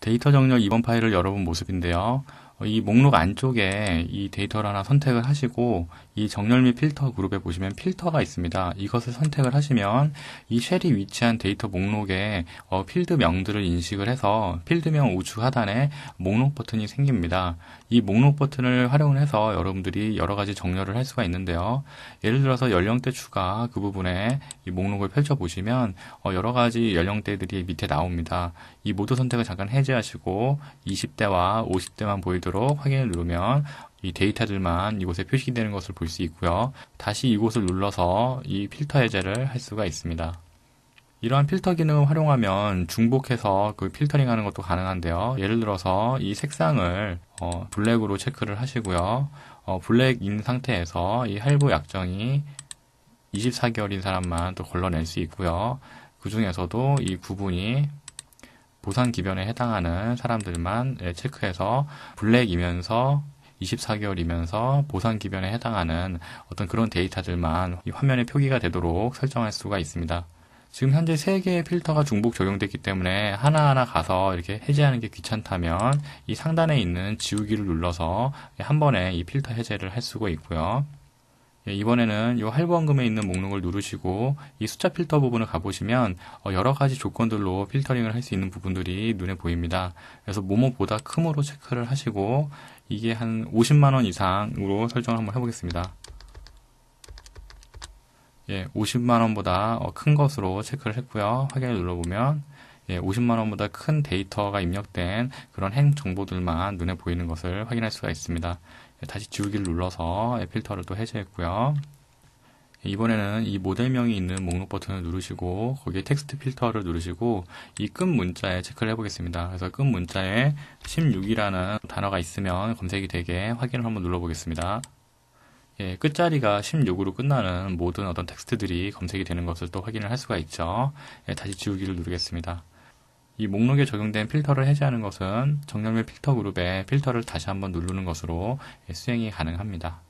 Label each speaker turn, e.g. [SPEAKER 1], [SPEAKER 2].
[SPEAKER 1] 데이터 정렬 2번 파일을 열어본 모습인데요. 어, 이 목록 안쪽에 이 데이터를 하나 선택을 하시고 이 정렬 및 필터 그룹에 보시면 필터가 있습니다. 이것을 선택을 하시면 이 쉘이 위치한 데이터 목록에 어, 필드명들을 인식을 해서 필드명 우측 하단에 목록 버튼이 생깁니다. 이 목록 버튼을 활용을 해서 여러분들이 여러 가지 정렬을 할 수가 있는데요. 예를 들어서 연령대 추가 그 부분에 이 목록을 펼쳐 보시면 어, 여러 가지 연령대들이 밑에 나옵니다. 이 모두 선택을 잠깐 해제하시고 20대와 50대만 보이도록 있도록 확인을 누르면 이 데이터들만 이곳에 표시되는 것을 볼 수 있고요. 다시 이곳을 눌러서 이 필터 해제를 할 수가 있습니다. 이러한 필터 기능을 활용하면 중복해서 그 필터링 하는 것도 가능한데요. 예를 들어서 이 색상을 어, 블랙으로 체크를 하시고요. 어, 블랙인 상태에서 이 할부 약정이 24개월인 사람만 또 걸러낼 수 있고요. 그 중에서도 이 구분이 보상 기변에 해당하는 사람들만 예, 체크해서 블랙이면서 24개월이면서 보상 기변에 해당하는 어떤 그런 데이터들만 화면에 표기가 되도록 설정할 수가 있습니다. 지금 현재 3개의 필터가 중복 적용됐기 때문에 하나하나 가서 이렇게 해제하는 게 귀찮다면 이 상단에 있는 지우기를 눌러서 한 번에 이 필터 해제를 할 수가 있고요. 예, 이번에는 이 할부원금에 있는 목록을 누르시고 이 숫자 필터 부분을 가보시면 어, 여러 가지 조건들로 필터링을 할 수 있는 부분들이 눈에 보입니다. 그래서 뭐뭐보다 크으로 체크를 하시고 이게 한 50만원 이상으로 설정을 한번 해보겠습니다. 예, 50만원보다 어, 큰 것으로 체크를 했고요. 확인을 눌러보면 예, 50만 원보다 큰 데이터가 입력된 그런 행 정보들만 눈에 보이는 것을 확인할 수가 있습니다. 예, 다시 지우기를 눌러서 예, 필터를 또 해제했고요. 이번에는 이 모델명이 있는 목록 버튼을 누르시고 거기에 텍스트 필터를 누르시고 이 끝 문자에 체크를 해보겠습니다. 그래서 끝 문자에 16이라는 단어가 있으면 검색이 되게 확인을 한번 눌러보겠습니다. 예, 끝자리가 16으로 끝나는 모든 어떤 텍스트들이 검색이 되는 것을 또 확인을 할 수가 있죠. 예, 다시 지우기를 누르겠습니다. 이 목록에 적용된 필터를 해제하는 것은 정렬및 필터 그룹에 필터를 다시 한번 누르는 것으로 수행이 가능합니다.